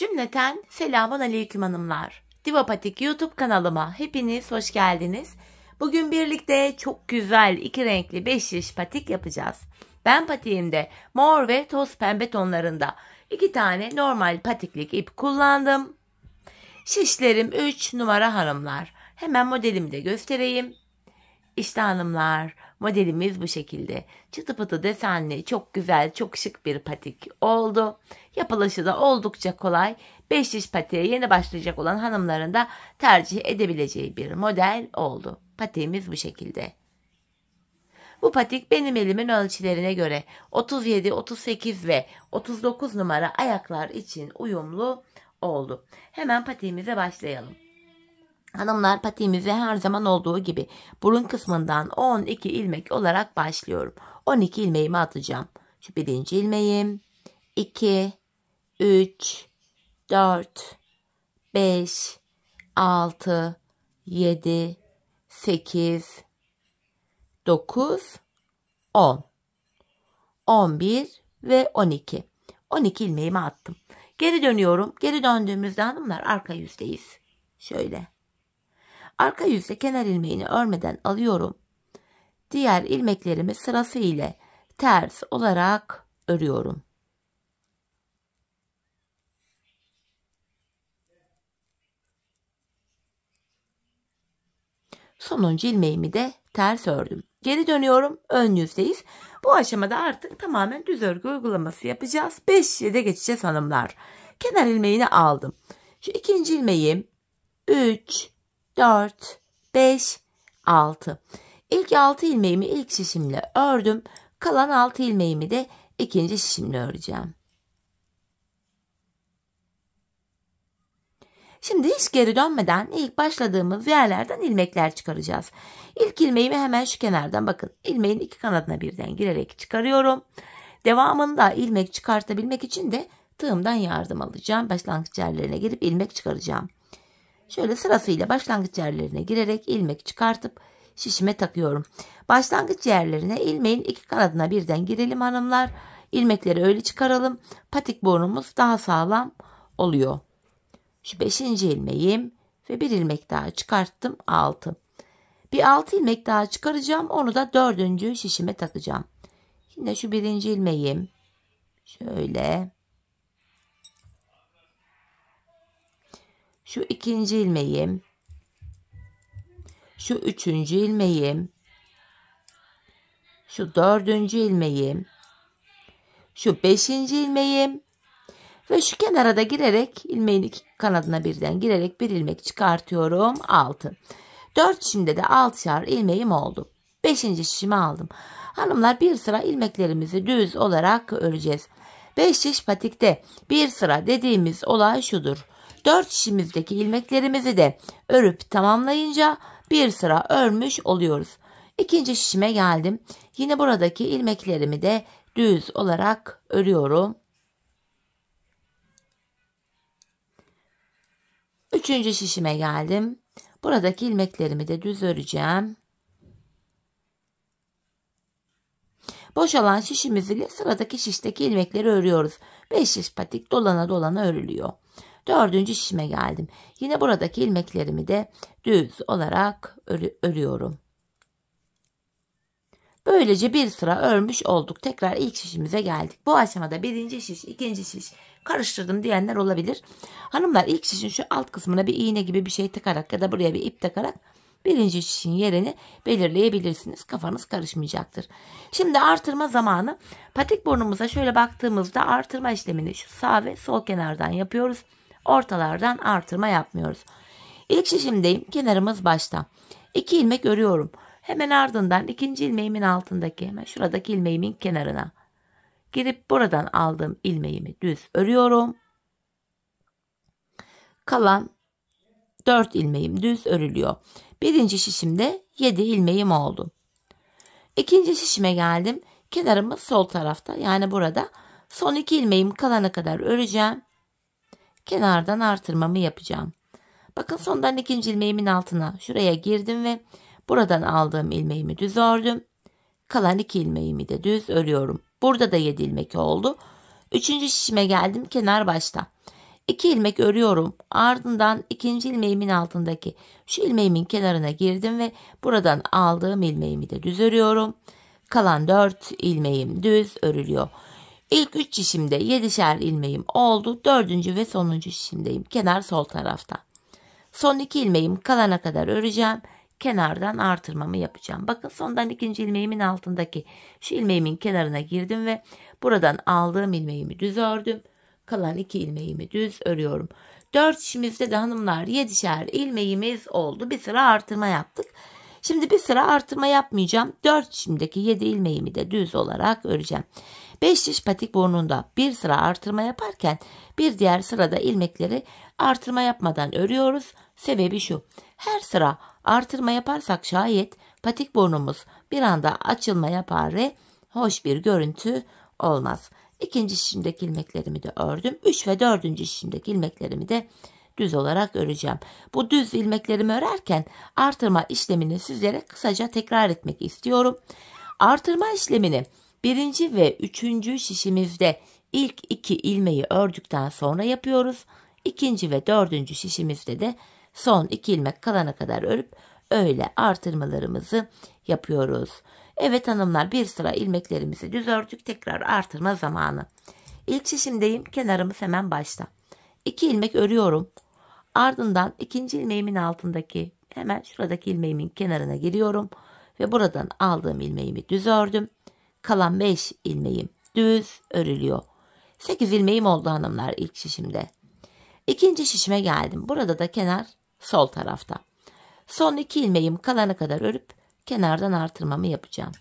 Cümleten selamun aleyküm hanımlar. Divapatik YouTube kanalıma hepiniz hoş geldiniz. Bugün birlikte çok güzel iki renkli beş şiş patik yapacağız. Ben patiğimde mor ve toz pembe tonlarında iki tane normal patiklik ip kullandım. Şişlerim 3 numara hanımlar. Hemen modelimi de göstereyim. İşte hanımlar Modelimiz bu şekilde. Çıtı pıtı desenli, çok güzel, çok şık bir patik oldu. Yapılışı da oldukça kolay. 5 diş patiğe yeni başlayacak olan hanımların da tercih edebileceği bir model oldu. Patiğimiz bu şekilde. Bu patik benim elimin ölçülerine göre 37, 38 ve 39 numara ayaklar için uyumlu oldu. Hemen patiğimize başlayalım. Hanımlar patiğimizi her zaman olduğu gibi burun kısmından 12 ilmek olarak başlıyorum. 12 ilmeğimi atacağım. Şu birinci ilmeğim. 2, 3, 4, 5, 6, 7, 8, 9, 10, 11 ve 12. 12 ilmeğimi attım. Geri dönüyorum. Geri döndüğümüzde hanımlar arka yüzdeyiz. Şöyle. Arka yüzde kenar ilmeğini örmeden alıyorum. Diğer ilmeklerimi sırası ile ters olarak örüyorum. Sonuncu ilmeğimi de ters ördüm. Geri dönüyorum. Ön yüzdeyiz. Bu aşamada artık tamamen düz örgü uygulaması yapacağız. 5 7'e geçeceğiz hanımlar. Kenar ilmeğini aldım. Şu ikinci ilmeğim 3 4, 5, 6. İlk 6 ilmeğimi ilk şişimle ördüm. Kalan 6 ilmeğimi de ikinci şişimle öreceğim. Şimdi hiç geri dönmeden ilk başladığımız yerlerden ilmekler çıkaracağız. İlk ilmeğimi hemen şu kenardan bakın. ilmeğin iki kanadına birden girerek çıkarıyorum. Devamında ilmek çıkartabilmek için de tığımdan yardım alacağım. Başlangıç yerlerine girip ilmek çıkaracağım. Şöyle sırasıyla başlangıç yerlerine girerek ilmek çıkartıp şişime takıyorum. Başlangıç yerlerine ilmeğin iki kanadına birden girelim hanımlar. İlmekleri öyle çıkaralım. Patik borumuz daha sağlam oluyor. Şu beşinci ilmeğim ve bir ilmek daha çıkarttım. Altı. Bir altı ilmek daha çıkaracağım. Onu da dördüncü şişime takacağım. Yine şu birinci ilmeğim. Şöyle. şu ikinci ilmeğim, şu üçüncü ilmeğim, şu dördüncü ilmeğim, şu beşinci ilmeğim ve şu kenara da girerek ilmeğin iki kanadına birden girerek bir ilmek çıkartıyorum. Altı. Dört şimdi de altışar ilmeğim oldu. Beşinci şişimi aldım. Hanımlar bir sıra ilmeklerimizi düz olarak öreceğiz. Beş şiş patikte bir sıra dediğimiz olay şudur. 4 şişimizdeki ilmeklerimizi de örüp tamamlayınca bir sıra örmüş oluyoruz. İkinci şişime geldim. Yine buradaki ilmeklerimi de düz olarak örüyorum. Üçüncü şişime geldim. Buradaki ilmeklerimi de düz öreceğim. Boşalan şişimiz ile sıradaki şişteki ilmekleri örüyoruz. 5 şiş patik dolana dolana örülüyor. Dördüncü şişime geldim. Yine buradaki ilmeklerimi de düz olarak örü örüyorum. Böylece bir sıra örmüş olduk. Tekrar ilk şişimize geldik. Bu aşamada birinci şiş, ikinci şiş karıştırdım diyenler olabilir. Hanımlar ilk şişin şu alt kısmına bir iğne gibi bir şey takarak ya da buraya bir ip takarak birinci şişin yerini belirleyebilirsiniz. Kafanız karışmayacaktır. Şimdi artırma zamanı. Patik burnumuza şöyle baktığımızda artırma işlemini şu sağ ve sol kenardan yapıyoruz. Ortalardan artırma yapmıyoruz. İlk şişimdeyim. Kenarımız başta. İki ilmek örüyorum. Hemen ardından ikinci ilmeğimin altındaki hemen şuradaki ilmeğimin kenarına girip buradan aldığım ilmeğimi düz örüyorum. Kalan 4 ilmeğim düz örülüyor. Birinci şişimde 7 ilmeğim oldu. İkinci şişime geldim. Kenarımız sol tarafta yani burada. Son 2 ilmeğim kalana kadar öreceğim. Kenardan artırmamı yapacağım. Bakın sondan ikinci ilmeğimin altına şuraya girdim ve buradan aldığım ilmeğimi düz ördüm. Kalan iki ilmeğimi de düz örüyorum. Burada da 7 ilmek oldu. Üçüncü şişime geldim kenar başta. 2 ilmek örüyorum. Ardından ikinci ilmeğimin altındaki şu ilmeğimin kenarına girdim ve buradan aldığım ilmeğimi de düz örüyorum. Kalan 4 ilmeğim düz örülüyor. İlk 3 şişimde 7'şer ilmeğim oldu. 4. ve sonuncu şişimdeyim. Kenar sol tarafta. Son 2 ilmeğim kalana kadar öreceğim. Kenardan artırmamı yapacağım. Bakın sondan ikinci ilmeğimin altındaki şu ilmeğimin kenarına girdim ve buradan aldığım ilmeğimi düz ördüm. Kalan 2 ilmeğimi düz örüyorum. 4 şişimizde de hanımlar 7'şer ilmeğimiz oldu. Bir sıra artırma yaptık. Şimdi bir sıra artırma yapmayacağım. 4 şimdiki 7 ilmeğimi de düz olarak öreceğim. 5 şiş patik burnunda bir sıra artırma yaparken bir diğer sırada ilmekleri artırma yapmadan örüyoruz. Sebebi şu. Her sıra artırma yaparsak şayet patik burnumuz bir anda açılma yapar ve hoş bir görüntü olmaz. İkinci şişimdeki ilmeklerimi de ördüm. 3. ve 4. şişimdeki ilmeklerimi de düz olarak öreceğim. Bu düz ilmeklerimi örerken artırma işlemini sizlere kısaca tekrar etmek istiyorum. Artırma işlemini Birinci ve üçüncü şişimizde ilk iki ilmeği ördükten sonra yapıyoruz. İkinci ve dördüncü şişimizde de son iki ilmek kalana kadar örüp öyle artırmalarımızı yapıyoruz. Evet hanımlar bir sıra ilmeklerimizi düz ördük tekrar artırma zamanı. İlk şişimdeyim kenarımız hemen başta. İki ilmek örüyorum. Ardından ikinci ilmeğimin altındaki hemen şuradaki ilmeğimin kenarına giriyorum ve buradan aldığım ilmeğimi düz ördüm. Kalan 5 ilmeğim düz örülüyor. 8 ilmeğim oldu hanımlar ilk şişimde. İkinci şişime geldim. Burada da kenar sol tarafta. Son 2 ilmeğim kalana kadar örüp kenardan artırmamı yapacağım.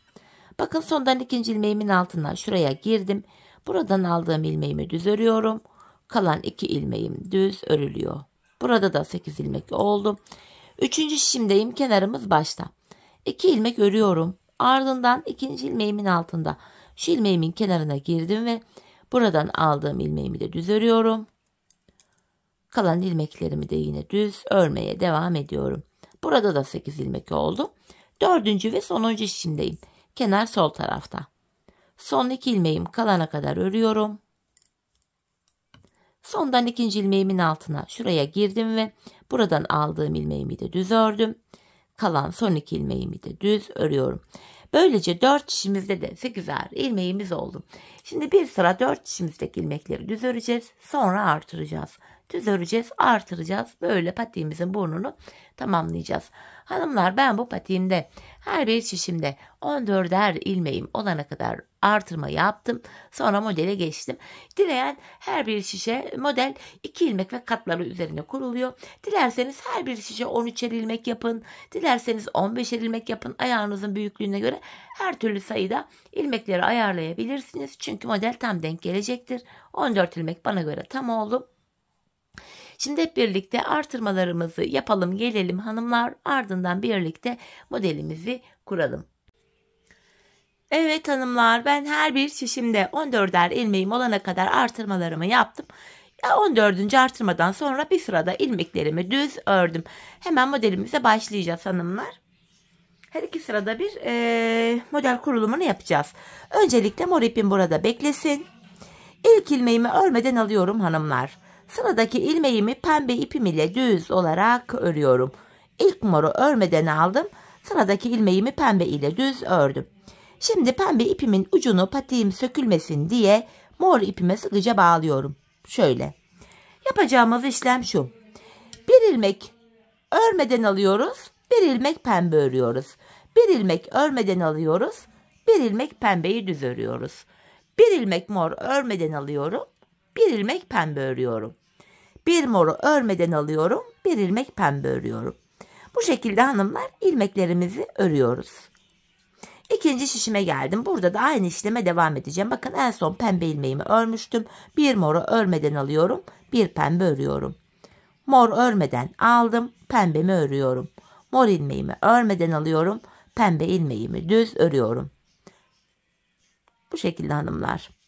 Bakın sondan ikinci ilmeğimin altından şuraya girdim. Buradan aldığım ilmeğimi düz örüyorum. Kalan 2 ilmeğim düz örülüyor. Burada da 8 ilmek oldu. Üçüncü şişimdeyim. Kenarımız başta. 2 ilmek örüyorum. Ardından ikinci ilmeğimin altında şu ilmeğimin kenarına girdim ve buradan aldığım ilmeğimi de düz örüyorum. Kalan ilmeklerimi de yine düz örmeye devam ediyorum. Burada da 8 ilmek oldu. Dördüncü ve sonuncu işimdeyim. Kenar sol tarafta. Son iki ilmeğim kalana kadar örüyorum. Sondan ikinci ilmeğimin altına şuraya girdim ve buradan aldığım ilmeğimi de düz ördüm kalan son iki ilmeğimi de düz örüyorum. Böylece 4 şişimizde de 8'er ilmeğimiz oldu. Şimdi bir sıra 4 şişimizdeki ilmekleri düz öreceğiz. Sonra artıracağız. Düz öreceğiz, artıracağız. Böyle patiğimizin burnunu tamamlayacağız. Hanımlar ben bu patiğimde her bir şişimde 14'er ilmeğim olana kadar artırma yaptım. Sonra modele geçtim. Dileyen her bir şişe model 2 ilmek ve katları üzerine kuruluyor. Dilerseniz her bir şişe 13'er ilmek yapın. Dilerseniz 15'er ilmek yapın. Ayağınızın büyüklüğüne göre her türlü sayıda ilmekleri ayarlayabilirsiniz. Çünkü model tam denk gelecektir. 14 ilmek bana göre tam oldu. Şimdi hep birlikte artırmalarımızı yapalım gelelim hanımlar ardından birlikte modelimizi kuralım. Evet hanımlar ben her bir şişimde 14'er ilmeğim olana kadar artırmalarımı yaptım. 14. artırmadan sonra bir sırada ilmeklerimi düz ördüm. Hemen modelimize başlayacağız hanımlar. Her iki sırada bir e, model kurulumunu yapacağız. Öncelikle mor ipim burada beklesin. İlk ilmeğimi örmeden alıyorum hanımlar. Sıradaki ilmeğimi pembe ipim ile düz olarak örüyorum. İlk moru örmeden aldım. Sıradaki ilmeğimi pembe ile düz ördüm. Şimdi pembe ipimin ucunu patiğim sökülmesin diye mor ipime sıkıca bağlıyorum. Şöyle. Yapacağımız işlem şu. Bir ilmek örmeden alıyoruz. Bir ilmek pembe örüyoruz. Bir ilmek örmeden alıyoruz. Bir ilmek pembeyi düz örüyoruz. Bir ilmek mor örmeden alıyorum bir ilmek pembe örüyorum. Bir moru örmeden alıyorum, bir ilmek pembe örüyorum. Bu şekilde hanımlar ilmeklerimizi örüyoruz. İkinci şişime geldim. Burada da aynı işleme devam edeceğim. Bakın en son pembe ilmeğimi örmüştüm. Bir moru örmeden alıyorum, bir pembe örüyorum. Mor örmeden aldım, pembemi örüyorum. Mor ilmeğimi örmeden alıyorum, pembe ilmeğimi düz örüyorum. Bu şekilde hanımlar.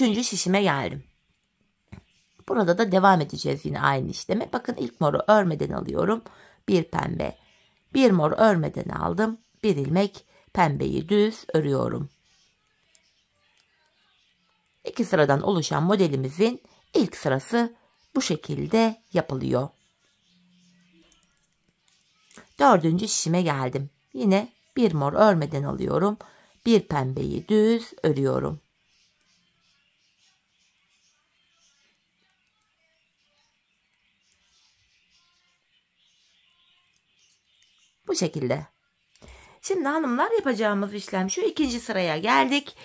Üçüncü şişime geldim. Burada da devam edeceğiz yine aynı işleme. Bakın ilk moru örmeden alıyorum. Bir pembe. Bir mor örmeden aldım. Bir ilmek pembeyi düz örüyorum. İki sıradan oluşan modelimizin ilk sırası bu şekilde yapılıyor. Dördüncü şişime geldim. Yine bir mor örmeden alıyorum. Bir pembeyi düz örüyorum. Bu şekilde. Şimdi hanımlar yapacağımız işlem şu ikinci sıraya geldik.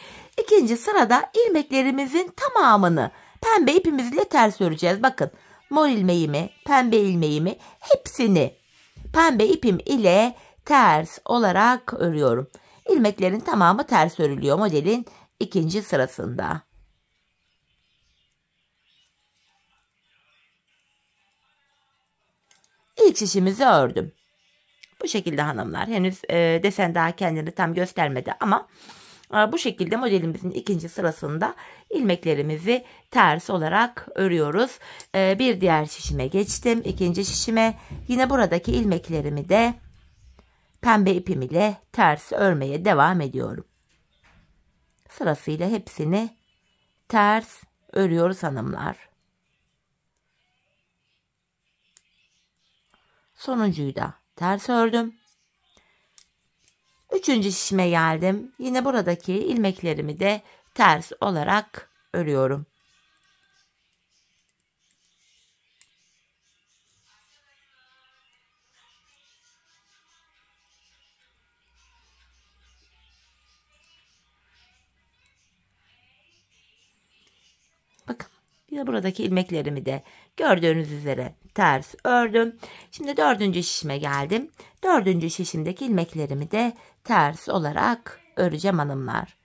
İkinci sırada ilmeklerimizin tamamını pembe ipimizle ters öreceğiz. Bakın mor ilmeğimi, pembe ilmeğimi hepsini pembe ipim ile ters olarak örüyorum. İlmeklerin tamamı ters örülüyor modelin ikinci sırasında. İlk şişimizi ördüm. Bu şekilde hanımlar henüz e, desen daha kendini tam göstermedi ama e, bu şekilde modelimizin ikinci sırasında ilmeklerimizi ters olarak örüyoruz. E, bir diğer şişime geçtim. İkinci şişime yine buradaki ilmeklerimi de pembe ipim ile ters örmeye devam ediyorum. Sırasıyla hepsini ters örüyoruz hanımlar. Sonuncuyu da ters ördüm. Üçüncü şişime geldim. Yine buradaki ilmeklerimi de ters olarak örüyorum. Yine buradaki ilmeklerimi de gördüğünüz üzere ters ördüm. Şimdi dördüncü şişime geldim. Dördüncü şişimdeki ilmeklerimi de ters olarak öreceğim hanımlar.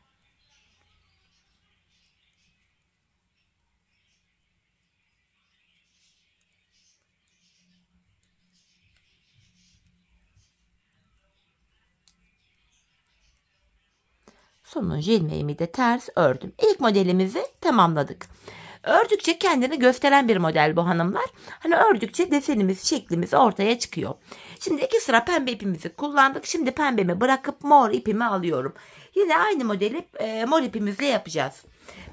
Sonuncu ilmeğimi de ters ördüm. İlk modelimizi tamamladık. Ördükçe kendini gösteren bir model bu hanımlar. Hani ördükçe desenimiz, şeklimiz ortaya çıkıyor. Şimdi iki sıra pembe ipimizi kullandık. Şimdi pembemi bırakıp mor ipimi alıyorum. Yine aynı modeli e, mor ipimizle yapacağız.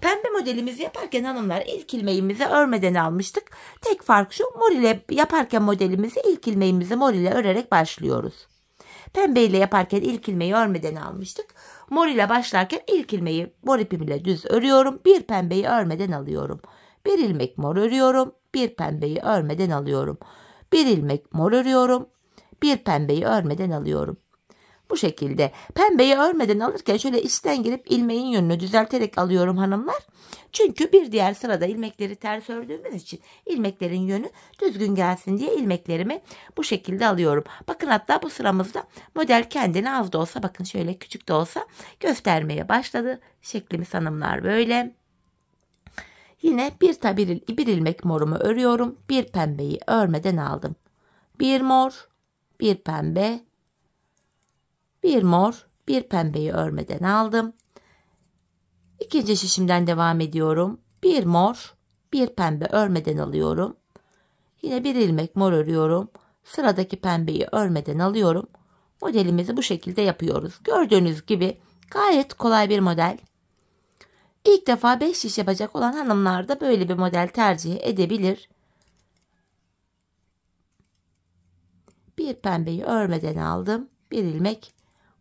Pembe modelimizi yaparken hanımlar ilk ilmeğimizi örmeden almıştık. Tek fark şu mor ile yaparken modelimizi ilk ilmeğimizi mor ile örerek başlıyoruz. Pembe ile yaparken ilk ilmeği örmeden almıştık. Mor ile başlarken ilk ilmeği mor ipimle düz örüyorum. Bir pembeyi örmeden alıyorum. Bir ilmek mor örüyorum. Bir pembeyi örmeden alıyorum. Bir ilmek mor örüyorum. Bir pembeyi örmeden alıyorum. Bu şekilde pembeyi örmeden alırken şöyle içten girip ilmeğin yönünü düzelterek alıyorum hanımlar. Çünkü bir diğer sırada ilmekleri ters ördüğümüz için ilmeklerin yönü düzgün gelsin diye ilmeklerimi bu şekilde alıyorum. Bakın hatta bu sıramızda model kendini az da olsa bakın şöyle küçük de olsa göstermeye başladı. Şeklimiz hanımlar böyle. Yine bir tabi bir ilmek morumu örüyorum. Bir pembeyi örmeden aldım. Bir mor, bir pembe, bir mor, bir pembeyi örmeden aldım. İkinci şişimden devam ediyorum. Bir mor, bir pembe örmeden alıyorum. Yine bir ilmek mor örüyorum. Sıradaki pembeyi örmeden alıyorum. Modelimizi bu şekilde yapıyoruz. Gördüğünüz gibi gayet kolay bir model. İlk defa 5 şiş yapacak olan hanımlar da böyle bir model tercih edebilir. Bir pembeyi örmeden aldım. Bir ilmek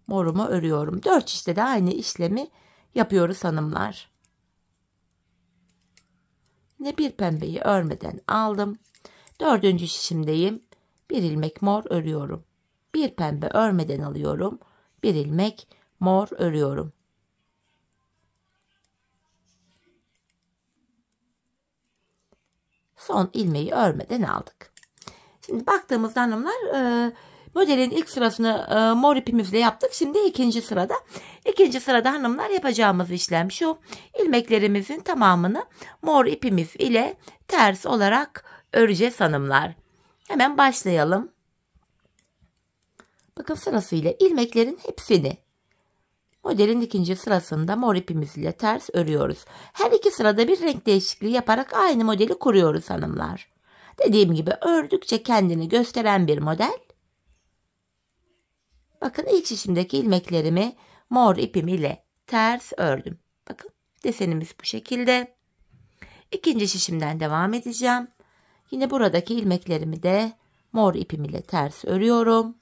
morumu örüyorum. 4 işte de aynı işlemi yapıyoruz hanımlar. Yine bir pembeyi örmeden aldım. Dördüncü şişimdeyim. Bir ilmek mor örüyorum. Bir pembe örmeden alıyorum. Bir ilmek mor örüyorum. Son ilmeği örmeden aldık. Şimdi baktığımızda hanımlar e, Modelin ilk sırasını e, mor ipimizle yaptık. Şimdi ikinci sırada. ikinci sırada hanımlar yapacağımız işlem şu. ilmeklerimizin tamamını mor ipimiz ile ters olarak öreceğiz hanımlar. Hemen başlayalım. Bakın sırasıyla ilmeklerin hepsini modelin ikinci sırasında mor ipimiz ile ters örüyoruz. Her iki sırada bir renk değişikliği yaparak aynı modeli kuruyoruz hanımlar. Dediğim gibi ördükçe kendini gösteren bir model Bakın ilk şişimdeki ilmeklerimi mor ipim ile ters ördüm. Bakın desenimiz bu şekilde. İkinci şişimden devam edeceğim. Yine buradaki ilmeklerimi de mor ipim ile ters örüyorum.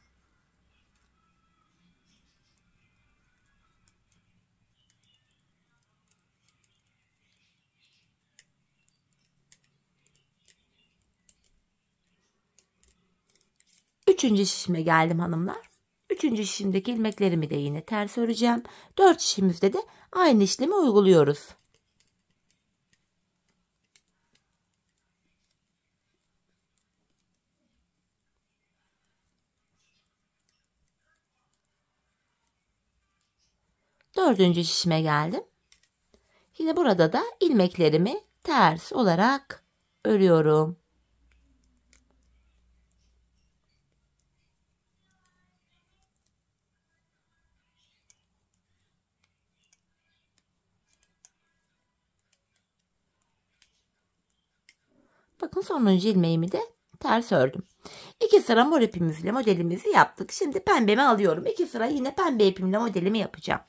Üçüncü şişime geldim hanımlar. Üçüncü şişimdeki ilmeklerimi de yine ters öreceğim. Dört şişimizde de aynı işlemi uyguluyoruz. Dördüncü şişime geldim. Yine burada da ilmeklerimi ters olarak örüyorum. Bakın sonuncu ilmeğimi de ters ördüm. İki sıra mor ipimizle modelimizi yaptık. Şimdi pembemi alıyorum. İki sıra yine pembe ipimle modelimi yapacağım.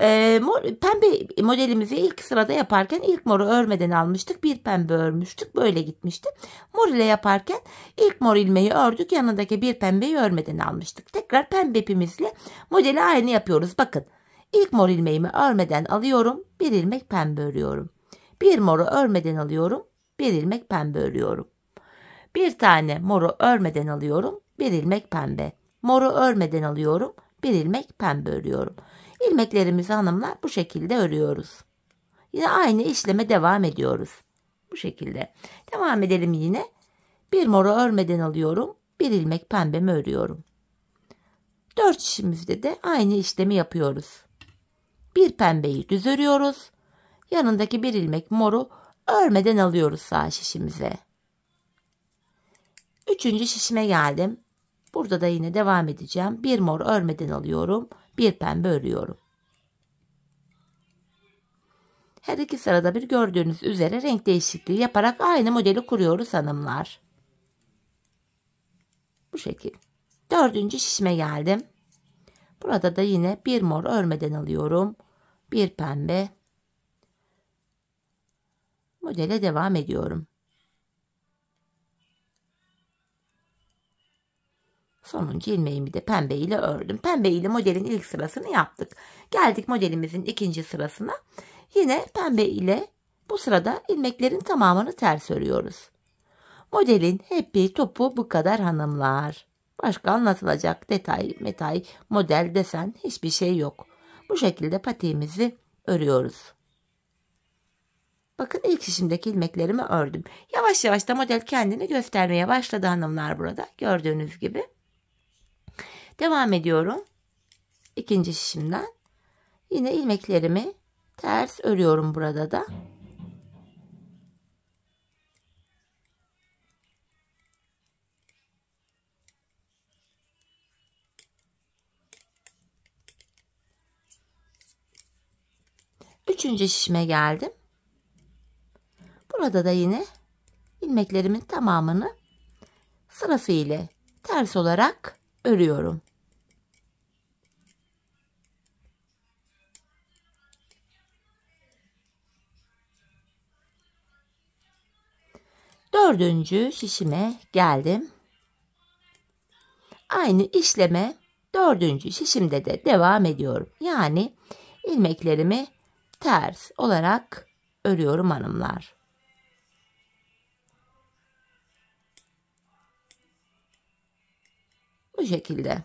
E, mor, pembe modelimizi ilk sırada yaparken ilk moru örmeden almıştık. Bir pembe örmüştük. Böyle gitmişti. Mor ile yaparken ilk mor ilmeği ördük. Yanındaki bir pembeyi örmeden almıştık. Tekrar pembe ipimizle modeli aynı yapıyoruz. Bakın ilk mor ilmeğimi örmeden alıyorum. Bir ilmek pembe örüyorum. Bir moru örmeden alıyorum bir ilmek pembe örüyorum. Bir tane moru örmeden alıyorum, bir ilmek pembe. Moru örmeden alıyorum, bir ilmek pembe örüyorum. İlmeklerimizi hanımlar bu şekilde örüyoruz. Yine aynı işleme devam ediyoruz. Bu şekilde. Devam edelim yine. Bir moru örmeden alıyorum, bir ilmek pembemi örüyorum. Dört işimizde de aynı işlemi yapıyoruz. Bir pembeyi düz örüyoruz. Yanındaki bir ilmek moru Örmeden alıyoruz sağ şişimize. Üçüncü şişime geldim. Burada da yine devam edeceğim. Bir mor örmeden alıyorum. Bir pembe örüyorum. Her iki sırada bir gördüğünüz üzere renk değişikliği yaparak aynı modeli kuruyoruz hanımlar. Bu şekil. Dördüncü şişime geldim. Burada da yine bir mor örmeden alıyorum. Bir pembe modele devam ediyorum. Sonuncu ilmeğimi de pembe ile ördüm. Pembe ile modelin ilk sırasını yaptık. Geldik modelimizin ikinci sırasına. Yine pembe ile bu sırada ilmeklerin tamamını ters örüyoruz. Modelin happy topu bu kadar hanımlar. Başka anlatılacak detay, metay, model, desen hiçbir şey yok. Bu şekilde patiğimizi örüyoruz. Bakın ilk işimdeki ilmeklerimi ördüm. Yavaş yavaş da model kendini göstermeye başladı hanımlar burada. Gördüğünüz gibi. Devam ediyorum. İkinci şişimden. Yine ilmeklerimi ters örüyorum burada da. Üçüncü şişime geldim. Burada da yine ilmeklerimin tamamını sırası ile ters olarak örüyorum. Dördüncü şişime geldim. Aynı işleme dördüncü şişimde de devam ediyorum. Yani ilmeklerimi ters olarak örüyorum hanımlar. Bu şekilde.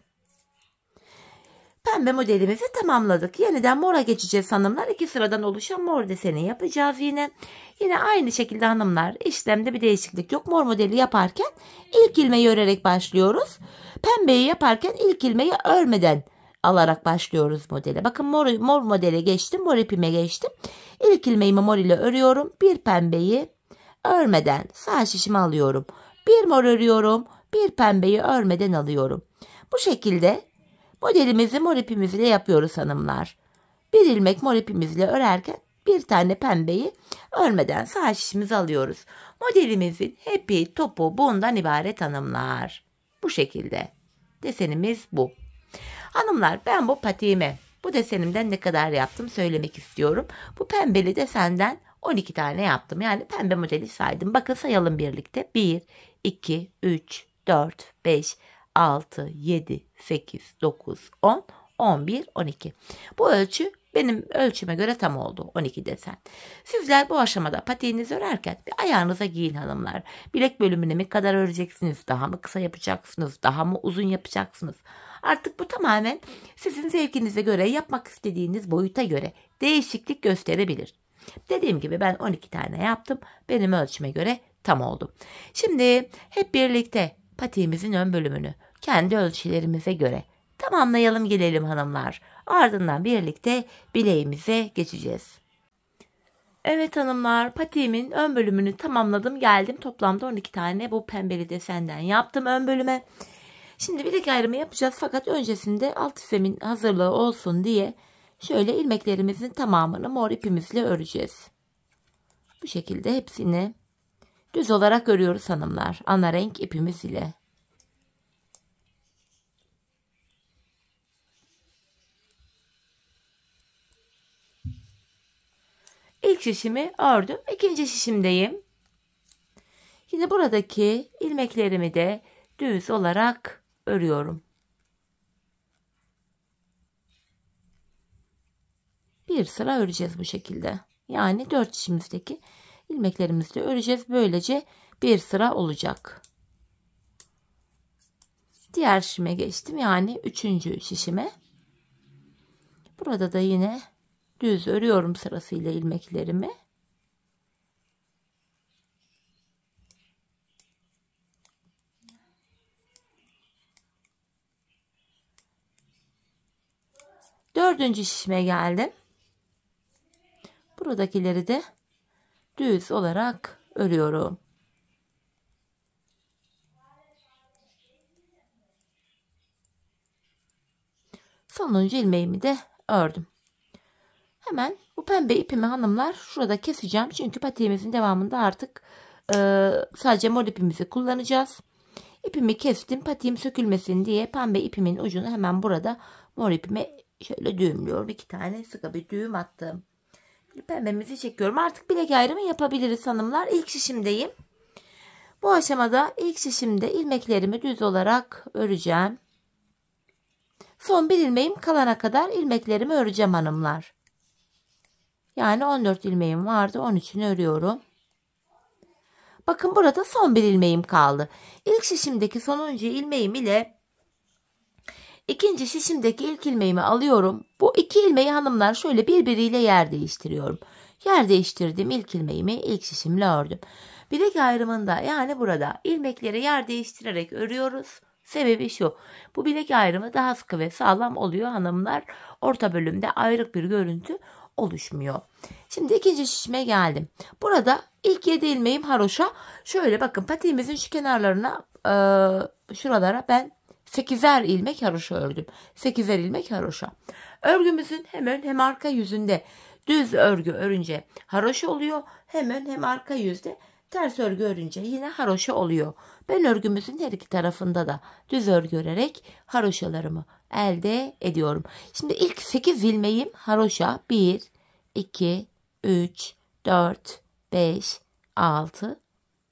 Pembe modelimizi tamamladık. Yeniden mora geçeceğiz hanımlar. İki sıradan oluşan mor deseni yapacağız yine. Yine aynı şekilde hanımlar İşlemde bir değişiklik yok. Mor modeli yaparken ilk ilmeği örerek başlıyoruz. Pembeyi yaparken ilk ilmeği örmeden alarak başlıyoruz modele. Bakın mor, mor modele geçtim. Mor ipime geçtim. İlk ilmeğimi mor ile örüyorum. Bir pembeyi örmeden sağ şişimi alıyorum. Bir mor örüyorum bir pembeyi örmeden alıyorum. Bu şekilde modelimizi mor ipimizle yapıyoruz hanımlar. Bir ilmek mor ipimizle örerken bir tane pembeyi örmeden sağ şişimizi alıyoruz. Modelimizin hepi topu bundan ibaret hanımlar. Bu şekilde. Desenimiz bu. Hanımlar ben bu patiğime bu desenimden ne kadar yaptım söylemek istiyorum. Bu pembeli desenden 12 tane yaptım. Yani pembe modeli saydım. Bakın sayalım birlikte. 1, 2, 3, 4, 5, 6, 7, 8, 9, 10, 11, 12. Bu ölçü benim ölçüme göre tam oldu 12 desen. Sizler bu aşamada patiğinizi örerken bir ayağınıza giyin hanımlar. Bilek bölümünü mi kadar öreceksiniz? Daha mı kısa yapacaksınız? Daha mı uzun yapacaksınız? Artık bu tamamen sizin zevkinize göre yapmak istediğiniz boyuta göre değişiklik gösterebilir. Dediğim gibi ben 12 tane yaptım. Benim ölçüme göre tam oldu. Şimdi hep birlikte patiğimizin ön bölümünü kendi ölçülerimize göre tamamlayalım gelelim hanımlar. Ardından birlikte bileğimize geçeceğiz. Evet hanımlar patiğimin ön bölümünü tamamladım geldim. Toplamda 12 tane bu pembeli desenden yaptım ön bölüme. Şimdi bilek ayrımı yapacağız fakat öncesinde alt sistemin hazırlığı olsun diye şöyle ilmeklerimizin tamamını mor ipimizle öreceğiz. Bu şekilde hepsini Düz olarak örüyoruz hanımlar. Ana renk ipimiz ile. İlk şişimi ördüm. ikinci şişimdeyim. yine buradaki ilmeklerimi de düz olarak örüyorum. Bir sıra öreceğiz bu şekilde. Yani dört şişimizdeki ilmeklerimizle öreceğiz. Böylece bir sıra olacak. Diğer şişime geçtim. Yani üçüncü şişime. Burada da yine düz örüyorum sırasıyla ilmeklerimi. Dördüncü şişime geldim. Buradakileri de düz olarak örüyorum. Sonuncu ilmeğimi de ördüm. Hemen bu pembe ipimi hanımlar şurada keseceğim. Çünkü patiğimizin devamında artık e, sadece mor ipimizi kullanacağız. İpimi kestim. Patiğim sökülmesin diye pembe ipimin ucunu hemen burada mor ipime şöyle düğümlüyorum. iki tane sıkı bir düğüm attım pembemizi çekiyorum. Artık bilek ayrımı yapabiliriz hanımlar. İlk şişimdeyim. Bu aşamada ilk şişimde ilmeklerimi düz olarak öreceğim. Son bir ilmeğim kalana kadar ilmeklerimi öreceğim hanımlar. Yani 14 ilmeğim vardı. 13'ünü örüyorum. Bakın burada son bir ilmeğim kaldı. İlk şişimdeki sonuncu ilmeğim ile İkinci şişimdeki ilk ilmeğimi alıyorum. Bu iki ilmeği hanımlar şöyle birbiriyle yer değiştiriyorum. Yer değiştirdim ilk ilmeğimi ilk şişimle ördüm. Bilek ayrımında yani burada ilmekleri yer değiştirerek örüyoruz. Sebebi şu. Bu bilek ayrımı daha sıkı ve sağlam oluyor hanımlar. Orta bölümde ayrık bir görüntü oluşmuyor. Şimdi ikinci şişime geldim. Burada ilk yedi ilmeğim haroşa. Şöyle bakın patiğimizin şu kenarlarına e, şuralara ben 8'er ilmek haroşa ördüm. 8'er ilmek haroşa. Örgümüzün hemen hem arka yüzünde düz örgü örünce haroşa oluyor. Hemen hem arka yüzde ters örgü örünce yine haroşa oluyor. Ben örgümüzün her iki tarafında da düz örgü örerek haroşalarımı elde ediyorum. Şimdi ilk 8 ilmeğim haroşa. 1, 2, 3, 4, 5, 6,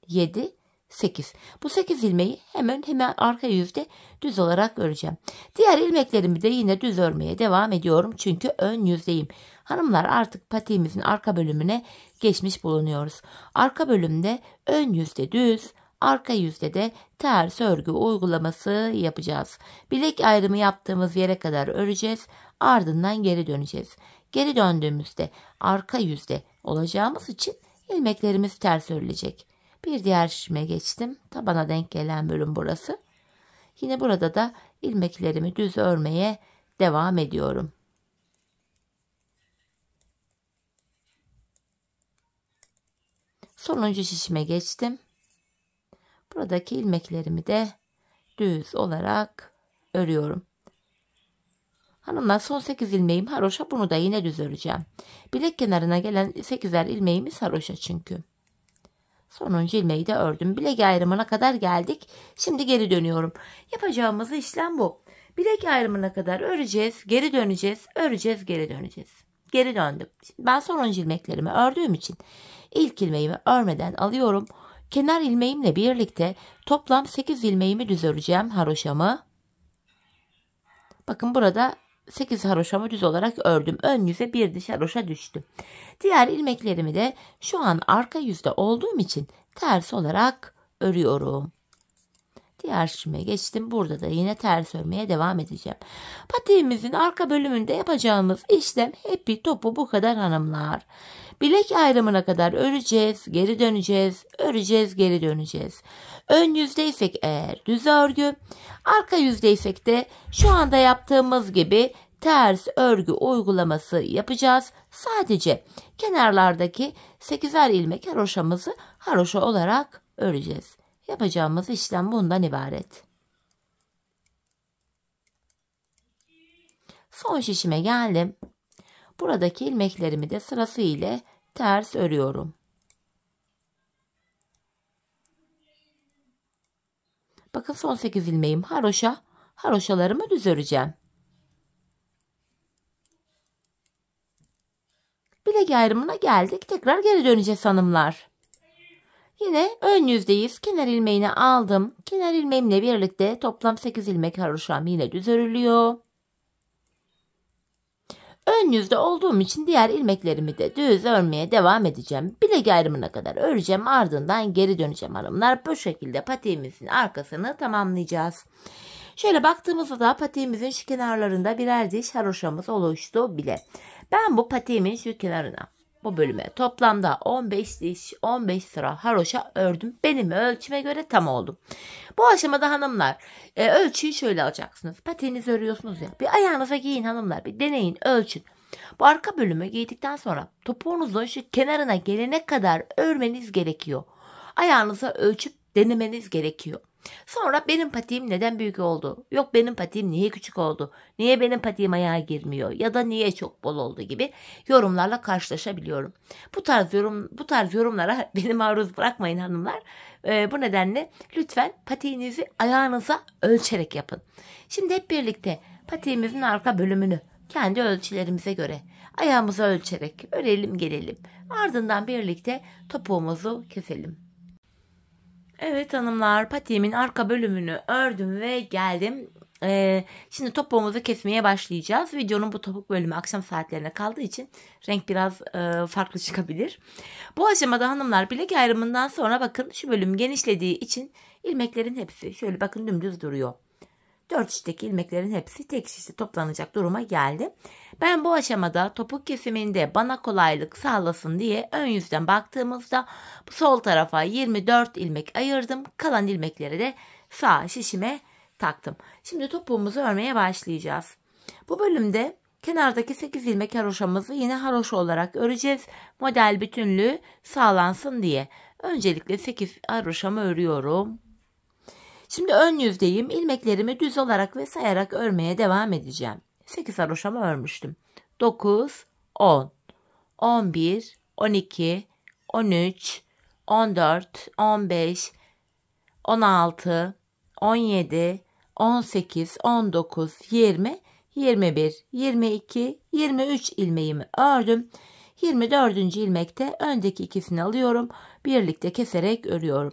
7, 8. Bu 8 ilmeği hemen hemen arka yüzde düz olarak öreceğim. Diğer ilmeklerimi de yine düz örmeye devam ediyorum. Çünkü ön yüzdeyim. Hanımlar artık patiğimizin arka bölümüne geçmiş bulunuyoruz. Arka bölümde ön yüzde düz, arka yüzde de ters örgü uygulaması yapacağız. Bilek ayrımı yaptığımız yere kadar öreceğiz. Ardından geri döneceğiz. Geri döndüğümüzde arka yüzde olacağımız için ilmeklerimiz ters örülecek. Bir diğer şişime geçtim. Tabana denk gelen bölüm burası. Yine burada da ilmeklerimi düz örmeye devam ediyorum. Sonuncu şişime geçtim. Buradaki ilmeklerimi de düz olarak örüyorum. Hanımlar son 8 ilmeğim haroşa bunu da yine düz öreceğim. Bilek kenarına gelen 8'er ilmeğimiz haroşa çünkü. Sonuncu ilmeği de ördüm. Bilek ayrımına kadar geldik. Şimdi geri dönüyorum. Yapacağımız işlem bu. Bilek ayrımına kadar öreceğiz, geri döneceğiz, öreceğiz, geri döneceğiz. Geri döndüm. Şimdi ben sonuncu ilmeklerimi ördüğüm için ilk ilmeğimi örmeden alıyorum. Kenar ilmeğimle birlikte toplam 8 ilmeğimi düz öreceğim haroşamı. Bakın burada 8 haroşamı düz olarak ördüm. Ön yüze bir diş haroşa düştü. Diğer ilmeklerimi de şu an arka yüzde olduğum için ters olarak örüyorum. Diğer şişime geçtim. Burada da yine ters örmeye devam edeceğim. Patiğimizin arka bölümünde yapacağımız işlem hep topu bu kadar hanımlar. Bilek ayrımına kadar öreceğiz, geri döneceğiz, öreceğiz, geri döneceğiz. Ön yüzdeysek eğer düz örgü, arka yüzdeysek de şu anda yaptığımız gibi ters örgü uygulaması yapacağız. Sadece kenarlardaki 8'er ilmek haroşamızı haroşa olarak öreceğiz. Yapacağımız işlem bundan ibaret. Son şişime geldim. Buradaki ilmeklerimi de sırası ile ters örüyorum. Bakın son 8 ilmeğim haroşa. Haroşalarımı düz öreceğim. Bilek ayrımına geldik. Tekrar geri döneceğiz hanımlar. Yine ön yüzdeyiz. Kenar ilmeğini aldım. Kenar ilmeğimle birlikte toplam 8 ilmek haroşam yine düz örülüyor. Ön yüzde olduğum için diğer ilmeklerimi de düz örmeye devam edeceğim. Bilek ayrımına kadar öreceğim ardından geri döneceğim hanımlar. Bu şekilde patiğimizin arkasını tamamlayacağız. Şöyle baktığımızda da patiğimizin şu kenarlarında birer diş haroşamız oluştu bile. Ben bu patiğimin şu kenarına bu bölüme toplamda 15 diş 15 sıra haroşa ördüm. Benim ölçüme göre tam oldum. Bu aşamada hanımlar e, ölçüyü şöyle alacaksınız. Pateniz örüyorsunuz ya. Bir ayağınıza giyin hanımlar. Bir deneyin ölçün. Bu arka bölümü giydikten sonra topuğunuzun şu kenarına gelene kadar örmeniz gerekiyor. Ayağınıza ölçüp denemeniz gerekiyor. Sonra benim patiğim neden büyük oldu? Yok benim patiğim niye küçük oldu? Niye benim patiğim ayağa girmiyor? Ya da niye çok bol oldu gibi yorumlarla karşılaşabiliyorum. Bu tarz yorum bu tarz yorumlara beni maruz bırakmayın hanımlar. Ee, bu nedenle lütfen patiğinizi ayağınıza ölçerek yapın. Şimdi hep birlikte patiğimizin arka bölümünü kendi ölçülerimize göre ayağımızı ölçerek örelim gelelim. Ardından birlikte topuğumuzu keselim. Evet hanımlar patiğimin arka bölümünü ördüm ve geldim. Ee, şimdi topuğumuzu kesmeye başlayacağız. Videonun bu topuk bölümü akşam saatlerine kaldığı için renk biraz e, farklı çıkabilir. Bu aşamada hanımlar bilek ayrımından sonra bakın şu bölüm genişlediği için ilmeklerin hepsi şöyle bakın dümdüz duruyor. 4 şişteki ilmeklerin hepsi tek şişte toplanacak duruma geldi. Ben bu aşamada topuk kesiminde bana kolaylık sağlasın diye ön yüzden baktığımızda bu sol tarafa 24 ilmek ayırdım. Kalan ilmekleri de sağ şişime taktım. Şimdi topuğumuzu örmeye başlayacağız. Bu bölümde kenardaki 8 ilmek haroşamızı yine haroşa olarak öreceğiz. Model bütünlüğü sağlansın diye. Öncelikle 8 haroşamı örüyorum. Şimdi ön yüzdeyim. İlmeklerimi düz olarak ve sayarak örmeye devam edeceğim. 8 haroşama örmüştüm. 9, 10, 11, 12, 13, 14, 15, 16, 17, 18, 19, 20, 21, 22, 23 ilmeğimi ördüm. 24. ilmekte öndeki ikisini alıyorum. Birlikte keserek örüyorum.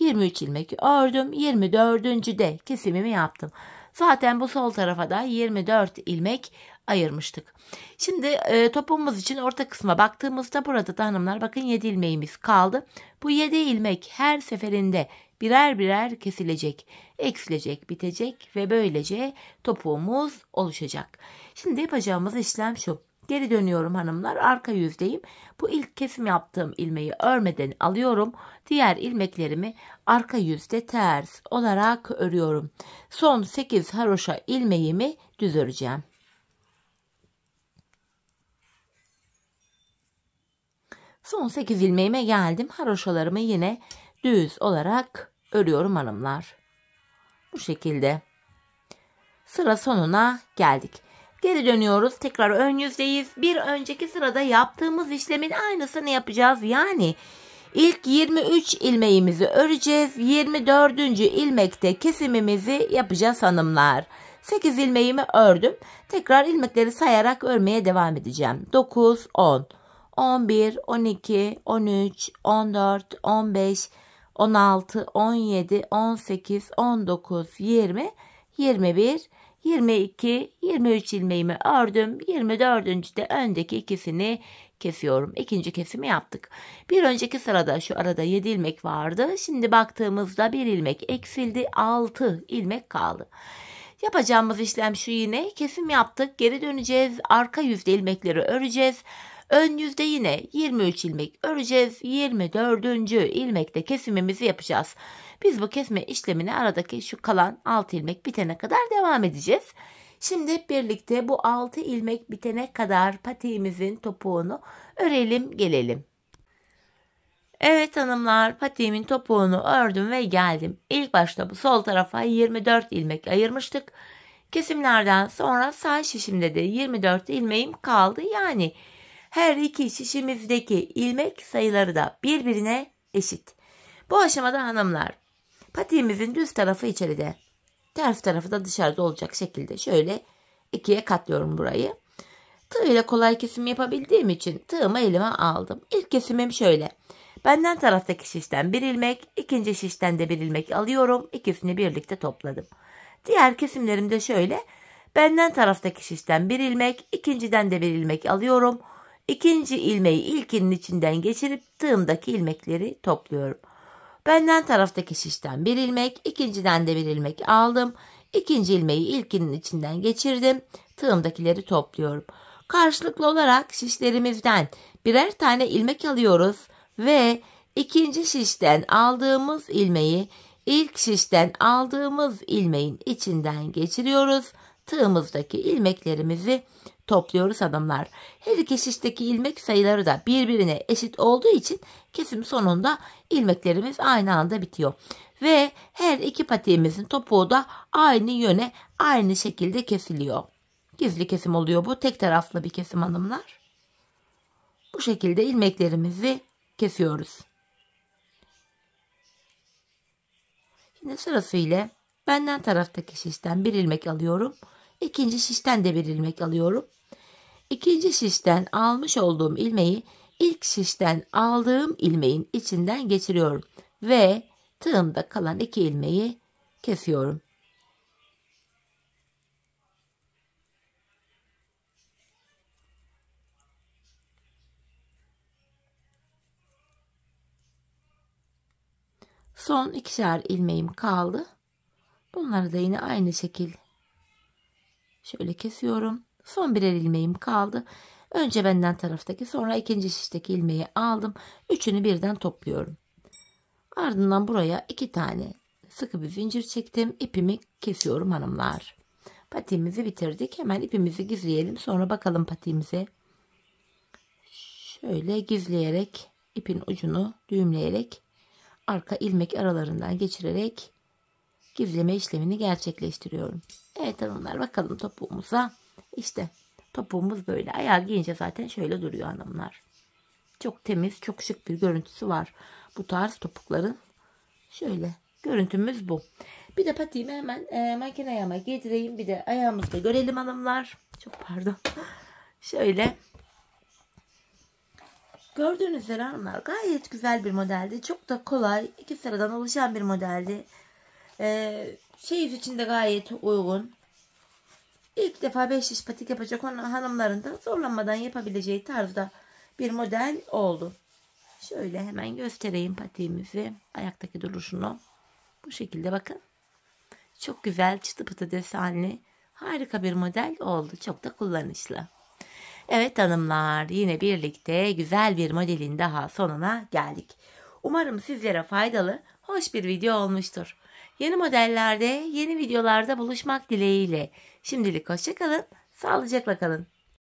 23 ilmek ördüm. 24. de kesimimi yaptım. Zaten bu sol tarafa da 24 ilmek ayırmıştık. Şimdi e, topumuz için orta kısma baktığımızda burada da hanımlar bakın 7 ilmeğimiz kaldı. Bu 7 ilmek her seferinde birer birer kesilecek, eksilecek, bitecek ve böylece topuğumuz oluşacak. Şimdi yapacağımız işlem şu. Geri dönüyorum hanımlar. Arka yüzdeyim. Bu ilk kesim yaptığım ilmeği örmeden alıyorum. Diğer ilmeklerimi arka yüzde ters olarak örüyorum. Son 8 haroşa ilmeğimi düz öreceğim. Son 8 ilmeğime geldim. Haroşalarımı yine düz olarak örüyorum hanımlar. Bu şekilde. Sıra sonuna geldik. Geri dönüyoruz. Tekrar ön yüzdeyiz. Bir önceki sırada yaptığımız işlemin aynısını yapacağız. Yani ilk 23 ilmeğimizi öreceğiz. 24. ilmekte kesimimizi yapacağız hanımlar. 8 ilmeğimi ördüm. Tekrar ilmekleri sayarak örmeye devam edeceğim. 9, 10, 11, 12, 13, 14, 15, 16, 17, 18, 19, 20, 21, 22. 22, 23 ilmeğimi ördüm. 24. de öndeki ikisini kesiyorum. İkinci kesimi yaptık. Bir önceki sırada şu arada 7 ilmek vardı. Şimdi baktığımızda 1 ilmek eksildi. 6 ilmek kaldı. Yapacağımız işlem şu yine. Kesim yaptık. Geri döneceğiz. Arka yüzde ilmekleri öreceğiz. Ön yüzde yine 23 ilmek öreceğiz. 24. ilmekte kesimimizi yapacağız. Biz bu kesme işlemini aradaki şu kalan 6 ilmek bitene kadar devam edeceğiz. Şimdi birlikte bu 6 ilmek bitene kadar patiğimizin topuğunu örelim gelelim. Evet hanımlar patiğimin topuğunu ördüm ve geldim. İlk başta bu sol tarafa 24 ilmek ayırmıştık. Kesimlerden sonra sağ şişimde de 24 ilmeğim kaldı. Yani her iki şişimizdeki ilmek sayıları da birbirine eşit. Bu aşamada hanımlar Patiğimizin düz tarafı içeride. Ters tarafı da dışarıda olacak şekilde şöyle ikiye katlıyorum burayı. Tığ ile kolay kesim yapabildiğim için tığımı elime aldım. İlk kesimim şöyle. Benden taraftaki şişten bir ilmek, ikinci şişten de bir ilmek alıyorum. İkisini birlikte topladım. Diğer kesimlerim de şöyle. Benden taraftaki şişten bir ilmek, ikinciden de bir ilmek alıyorum. İkinci ilmeği ilkinin içinden geçirip tığımdaki ilmekleri topluyorum. Benden taraftaki şişten bir ilmek, ikinciden de bir ilmek aldım. İkinci ilmeği ilkinin içinden geçirdim. Tığımdakileri topluyorum. Karşılıklı olarak şişlerimizden birer tane ilmek alıyoruz ve ikinci şişten aldığımız ilmeği ilk şişten aldığımız ilmeğin içinden geçiriyoruz. Tığımızdaki ilmeklerimizi topluyoruz hanımlar. Her iki şişteki ilmek sayıları da birbirine eşit olduğu için kesim sonunda ilmeklerimiz aynı anda bitiyor. Ve her iki patiğimizin topuğu da aynı yöne aynı şekilde kesiliyor. Gizli kesim oluyor bu. Tek taraflı bir kesim hanımlar. Bu şekilde ilmeklerimizi kesiyoruz. Yine sırasıyla benden taraftaki şişten bir ilmek alıyorum. İkinci şişten de bir ilmek alıyorum. İkinci şişten almış olduğum ilmeği ilk şişten aldığım ilmeğin içinden geçiriyorum ve tığımda kalan iki ilmeği kesiyorum. Son ikişer ilmeğim kaldı. Bunları da yine aynı şekil şöyle kesiyorum. Son birer ilmeğim kaldı. Önce benden taraftaki sonra ikinci şişteki ilmeği aldım. Üçünü birden topluyorum. Ardından buraya iki tane sıkı bir zincir çektim. İpimi kesiyorum hanımlar. Patiğimizi bitirdik. Hemen ipimizi gizleyelim. Sonra bakalım patiğimize. Şöyle gizleyerek ipin ucunu düğümleyerek arka ilmek aralarından geçirerek gizleme işlemini gerçekleştiriyorum. Evet hanımlar bakalım topuğumuza. İşte topuğumuz böyle. Ayağı giyince zaten şöyle duruyor hanımlar. Çok temiz, çok şık bir görüntüsü var. Bu tarz topukların şöyle görüntümüz bu. Bir de patiğimi hemen e, manken ayağıma giydireyim. Bir de ayağımızda görelim hanımlar. Çok pardon. şöyle Gördüğünüz üzere hanımlar gayet güzel bir modeldi. Çok da kolay. iki sıradan oluşan bir modeldi. Ee, şeyiz için de gayet uygun. İlk defa 5 diş patik yapacak olan hanımların da zorlanmadan yapabileceği tarzda bir model oldu. Şöyle hemen göstereyim patiğimizi. Ayaktaki duruşunu. Bu şekilde bakın. Çok güzel çıtı pıtı desenli. Harika bir model oldu. Çok da kullanışlı. Evet hanımlar yine birlikte güzel bir modelin daha sonuna geldik. Umarım sizlere faydalı, hoş bir video olmuştur. Yeni modellerde, yeni videolarda buluşmak dileğiyle. Şimdilik hoşçakalın, sağlıcakla kalın.